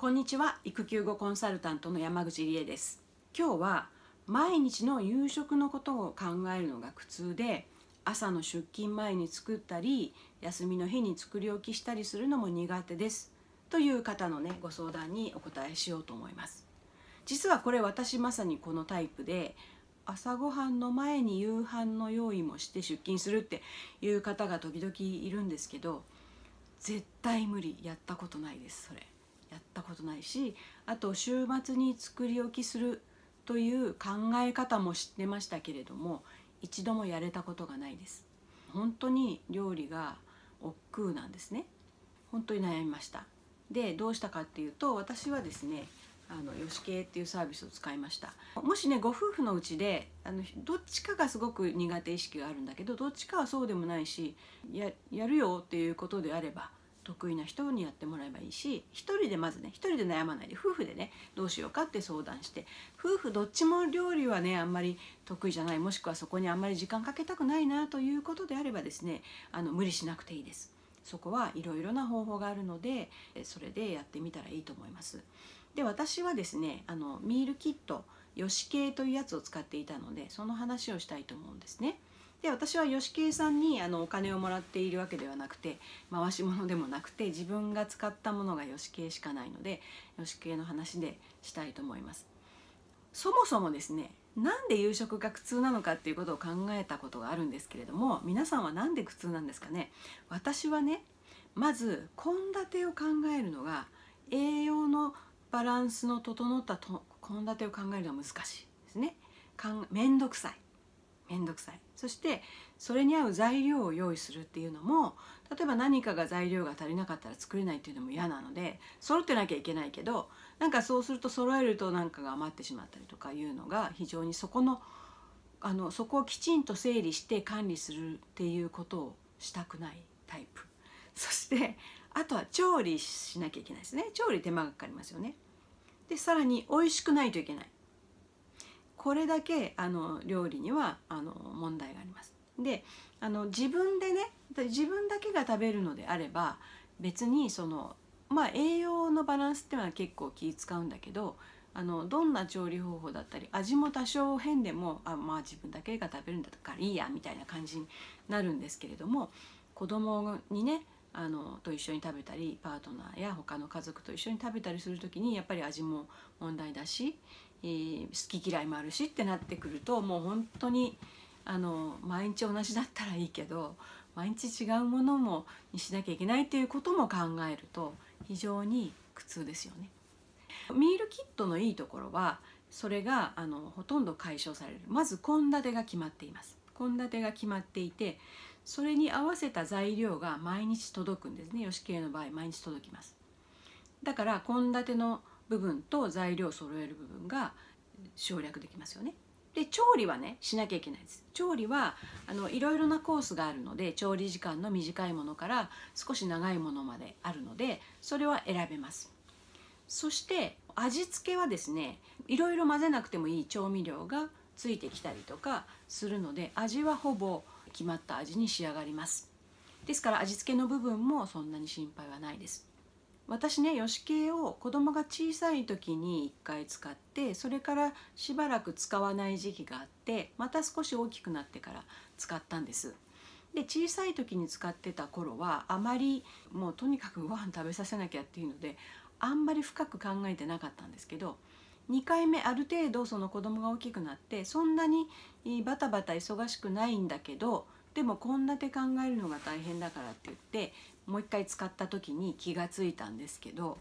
こんにちは育休後コンサルタントの山口理恵です今日は毎日の夕食のことを考えるのが苦痛で朝の出勤前に作ったり休みの日に作り置きしたりするのも苦手ですという方のねご相談にお答えしようと思います実はこれ私まさにこのタイプで朝ごはんの前に夕飯の用意もして出勤するっていう方が時々いるんですけど絶対無理やったことないですそれやったことないしあと週末に作り置きするという考え方も知ってましたけれども一度もやれたことがないです本当に料理が億劫なんですね本当に悩みましたでどうしたかっていうと私はですねあのよし系っていうサービスを使いましたもしねご夫婦のうちであのどっちかがすごく苦手意識があるんだけどどっちかはそうでもないしややるよっていうことであれば得意な人にやってもらえばいいし一人でまずね一人で悩まないで夫婦でねどうしようかって相談して夫婦どっちも料理はねあんまり得意じゃないもしくはそこにあんまり時間かけたくないなということであればですねあの無理しなくていいです。そこはいろいろな方法があるのでそれでやってみたらいいと思います。で私はですねあのミールキットヨシ系というやつを使っていたのでその話をしたいと思うんですね。で私は吉恵さんにあのお金をもらっているわけではなくて回し物でもなくて自分が使ったものが吉木しかないので吉木の話でしたいと思います。そもそもですねなんで夕食が苦痛なのかっていうことを考えたことがあるんですけれども皆さんは何で苦痛なんですかね私はねまず献立を考えるのが栄養のバランスの整った献立を考えるのは難しいですね面倒くさいんどくさいそしてそれに合う材料を用意するっていうのも例えば何かが材料が足りなかったら作れないっていうのも嫌なので揃ってなきゃいけないけどなんかそうすると揃えるとなんかが余ってしまったりとかいうのが非常にそこのあのそこをきちんと整理して管理するっていうことをしたくないタイプそしてあとは調理しなきゃいけないですね調理手間がかかりますよねでさらに美味しくないといけないこれだけあの料理にはあの問題があります。であの自分でね自分だけが食べるのであれば別にそのまあ栄養のバランスっていうのは結構気使うんだけどあのどんな調理方法だったり味も多少変でもあまあ自分だけが食べるんだからいいやみたいな感じになるんですけれども子供にねあのと一緒に食べたりパートナーや他の家族と一緒に食べたりする時にやっぱり味も問題だし好き嫌いもあるしってなってくるともう本当にあの毎日同じだったらいいけど毎日違うものもにしなきゃいけないということも考えると非常に苦痛ですよね。ミールキットのいいところはそれがあのほとんど解消されるまず献立が決まっています献立が決まっていてそれに合わせた材料が毎日届くんですね吉系の場合毎日届きますだから献立の部分と材料を揃える部分が省略できますよね。で調理はねしなきゃいけないです調理はあのいろいろなコースがあるので調理時間の短いものから少し長いものまであるのでそれは選べますそして味付けはですねいろいろ混ぜなくてもいい調味料がついてきたりとかするので味はほぼ決まった味に仕上がりますですから味付けの部分もそんなに心配はないです私ねヨシケイを子供が小さい時に1回使ってそれからしばらく使わない時期があってまた少し大きくなってから使ったんです。で小さい時に使ってた頃はあまりもうとにかくご飯食べさせなきゃっていうのであんまり深く考えてなかったんですけど2回目ある程度その子供が大きくなってそんなにバタバタ忙しくないんだけどでも献立考えるのが大変だからって言ってもう一回使った時に気がついたんですけど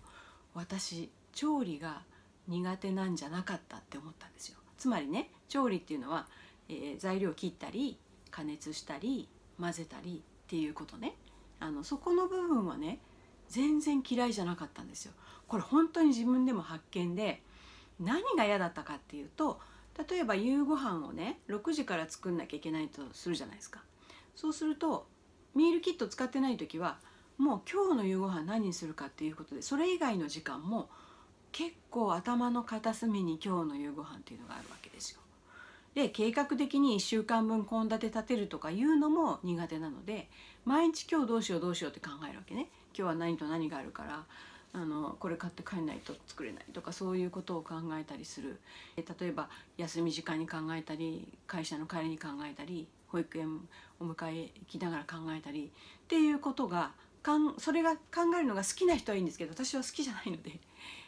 私調理が苦手なんじゃなかったって思ったんですよ。つまりね調理っていうのは、えー、材料切ったり加熱したり混ぜたりっていうことねあのそこの部分はね全然嫌いじゃなかったんですよ。これ本当に自分でも発見で何が嫌だったかっていうと例えば夕ご飯をね6時から作んなきゃいけないとするじゃないですか。そうするとミールキット使ってない時はもう今日の夕ご飯何にするかっていうことでそれ以外の時間も結構頭の片隅に今日の夕ご飯っていうのがあるわけですよ。で計画的に1週間分献立立てるとかいうのも苦手なので毎日今日どうしようどうしようって考えるわけね今日は何と何があるからあのこれ買って帰んないと作れないとかそういうことを考えたりする例えば休み時間に考えたり会社の帰りに考えたり保育園お迎え行きながら考えたりっていうことがかんそれが考えるのが好きな人はいいんですけど私は好きじゃないので、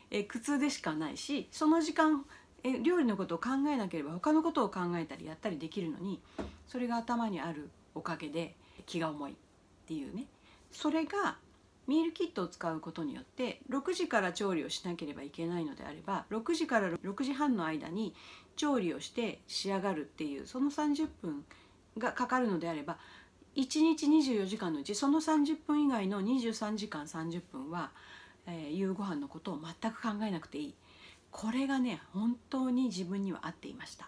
え苦痛でしかないしその時間、え料理のことを考えなければ他のことを考えたりやったりできるのにそれが頭にあるおかげで気が重いっていうねそれがミールキットを使うことによって6時から調理をしなければいけないのであれば6時から6時半の間に調理をして仕上がるっていうその30分がかかるのであれば1日24時間のうちその30分以外の23時間30分は、えー、夕ご飯のことを全く考えなくていいこれがね本当に自分には合っていました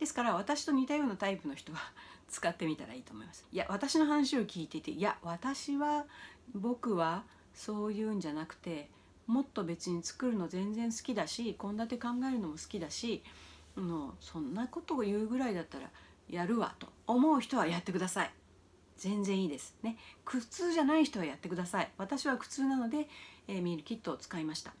ですから私と似たようなタイプの人は 使ってみたらいいと思いますいや私の話を聞いていていや私は僕はそういうんじゃなくてもっと別に作るの全然好きだし献立考えるのも好きだしのそんなことを言うぐらいだったらやるわと思う人はやってください全然いいですね苦痛じゃない人はやってください私は苦痛なので、えー、ミールキットを使いました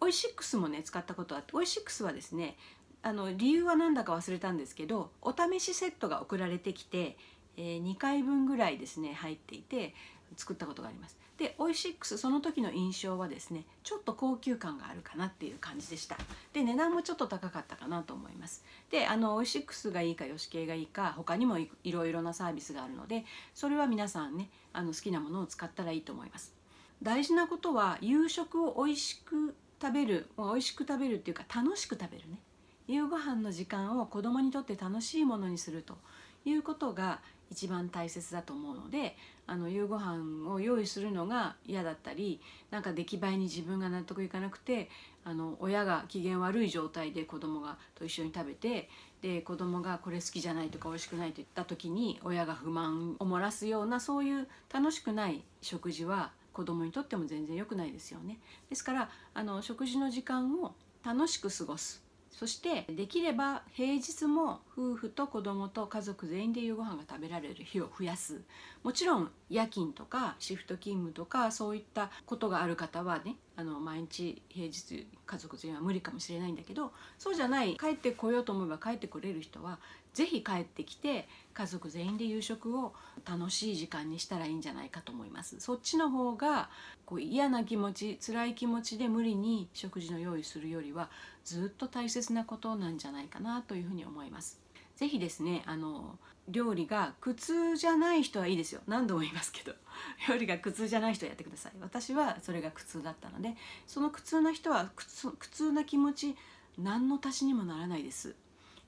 オイシックスもね使ったことあってオイシックスはですねあの理由は何だか忘れたんですけどお試しセットが送られてきて、えー、2回分ぐらいですね入っていて作ったことがありますでオイシックスその時の印象はですねちょっと高級感があるかなっていう感じでしたで値段もちょっと高かったかなと思いますであのオイシックスがいいかヨシケイがいいか他にもいろいろなサービスがあるのでそれは皆さんねあの好きなものを使ったらいいと思います大事なことは夕食を美味しく食べる美味しく食べるっていうか楽しく食べるね夕ご飯の時間を子供にとって楽しいものにするということが一番大切だと思うのであの夕ご飯を用意するのが嫌だったりなんか出来栄えに自分が納得いかなくてあの親が機嫌悪い状態で子供がと一緒に食べてで子供がこれ好きじゃないとか美味しくないと言った時に親が不満を漏らすようなそういう楽しくない食事は子供にとっても全然良くないですよね。ですからあの食事の時間を楽しく過ごすそしてできれば平日も夫婦と子供と家族全員で夕ご飯が食べられる日を増やすもちろん夜勤とかシフト勤務とかそういったことがある方はねあの毎日平日家族全員は無理かもしれないんだけどそうじゃない帰ってこようと思えば帰ってこれる人は是非帰ってきて家族全員で夕食を楽しい時間にしたらいいんじゃないかと思います。そっちの方がこう嫌な気持ち辛い気持ちで無理に食事の用意するよりはずっと大切なことなんじゃないかなというふうに思います。是非ですねあの料理が苦痛じゃない人はいいですよ何度も言いますけど 料理が苦痛じゃない人やってください私はそれが苦痛だったのでその苦痛な人は苦痛苦痛な気持ち何の足しにもならないです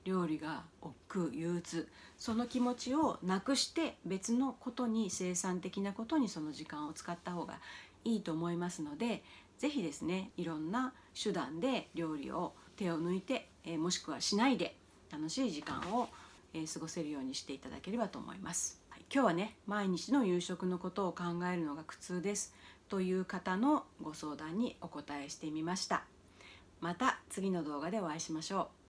料理が億劫憂鬱その気持ちをなくして別のことに生産的なことにその時間を使った方がいいと思いますので是非ですねいろんな手段で料理を手を抜いて、えもしくはしないで楽しい時間を、えー、過ごせるようにしていただければと思います。はい、今日はね毎日の夕食のことを考えるのが苦痛ですという方のご相談にお答えしてみました。また次の動画でお会いしましょう。